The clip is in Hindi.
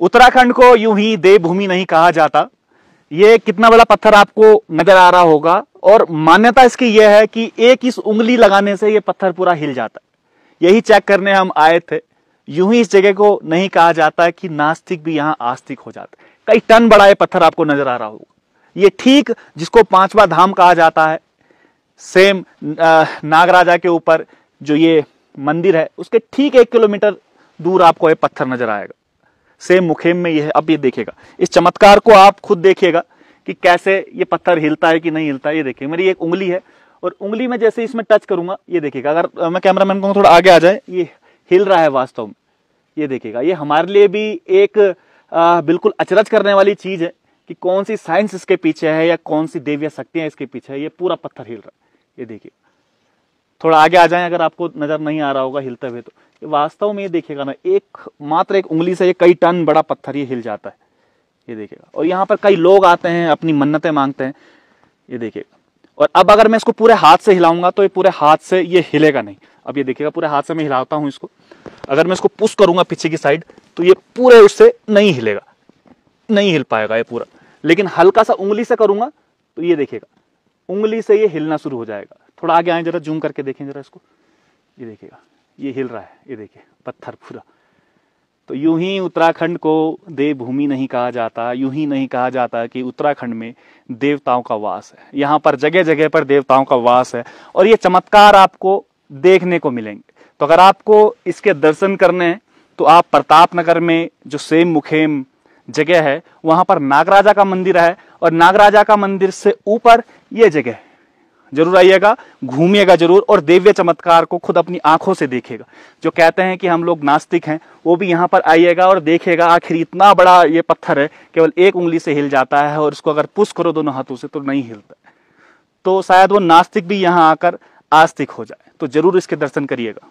उत्तराखंड को यूं ही देवभूमि नहीं कहा जाता ये कितना बड़ा पत्थर आपको नजर आ रहा होगा और मान्यता इसकी यह है कि एक इस उंगली लगाने से ये पत्थर पूरा हिल जाता है यही चेक करने हम आए थे यूं ही इस जगह को नहीं कहा जाता कि नास्तिक भी यहाँ आस्तिक हो जाते कई टन बड़ा ये पत्थर आपको नजर आ रहा होगा ये ठीक जिसको पांचवा धाम कहा जाता है सेम नागराजा के ऊपर जो ये मंदिर है उसके ठीक एक किलोमीटर दूर आपको ये पत्थर नजर आएगा सेम मुखेम में यह अब ये देखेगा इस चमत्कार को आप खुद देखिएगा कि कैसे ये पत्थर हिलता है कि नहीं हिलता है ये देखिए मेरी एक उंगली है और उंगली में जैसे इसमें टच करूंगा ये देखिएगा अगर मैं कैमरा मैन कहूँ थोड़ा आगे आ जाए ये हिल रहा है वास्तव में ये देखिएगा ये हमारे लिए भी एक आ, बिल्कुल अचरज करने वाली चीज़ है कि कौन सी साइंस इसके पीछे है या कौन सी देवी शक्तियां इसके पीछे है ये पूरा पत्थर हिल रहा है ये देखिए थोड़ा आगे आ जाए अगर आपको नज़र नहीं आ रहा होगा हिलते हुए तो वास्तव में ये देखेगा ना एक मात्र एक उंगली से ये कई टन बड़ा पत्थर ये हिल जाता है ये देखेगा और यहाँ पर कई लोग आते हैं अपनी मन्नतें मांगते हैं ये देखेगा और अब अगर मैं इसको पूरे हाथ से हिलाऊंगा तो ये पूरे हाथ से ये हिलेगा नहीं अब ये देखेगा पूरे हाथ से मैं हिलाता हूँ इसको अगर मैं इसको पुश करूंगा पीछे की साइड तो ये पूरे उससे नहीं हिलेगा नहीं हिल पाएगा ये पूरा लेकिन हल्का सा उंगली से करूंगा तो ये देखेगा उंगली से ये हिलना शुरू हो जाएगा थोड़ा आगे आए जरा जूम करके देखें जरा इसको ये देखेगा ये हिल रहा है ये देखिए पत्थर पूरा तो यूं ही उत्तराखंड को देवभूमि नहीं कहा जाता यूं ही नहीं कहा जाता कि उत्तराखंड में देवताओं का वास है यहाँ पर जगह जगह पर देवताओं का वास है और ये चमत्कार आपको देखने को मिलेंगे तो अगर आपको इसके दर्शन करने हैं तो आप प्रताप नगर में जो सेम मुखेम जगह है वहां पर नागराजा का मंदिर है और नागराजा का मंदिर से ऊपर ये जगह है जरूर आइएगा घूमिएगा जरूर और दिव्य चमत्कार को खुद अपनी आंखों से देखेगा जो कहते हैं कि हम लोग नास्तिक हैं वो भी यहाँ पर आइएगा और देखेगा आखिर इतना बड़ा ये पत्थर है केवल एक उंगली से हिल जाता है और इसको अगर पुश करो दोनों हाथों से तो नहीं हिलता तो शायद वो नास्तिक भी यहाँ आकर आस्तिक हो जाए तो जरूर इसके दर्शन करिएगा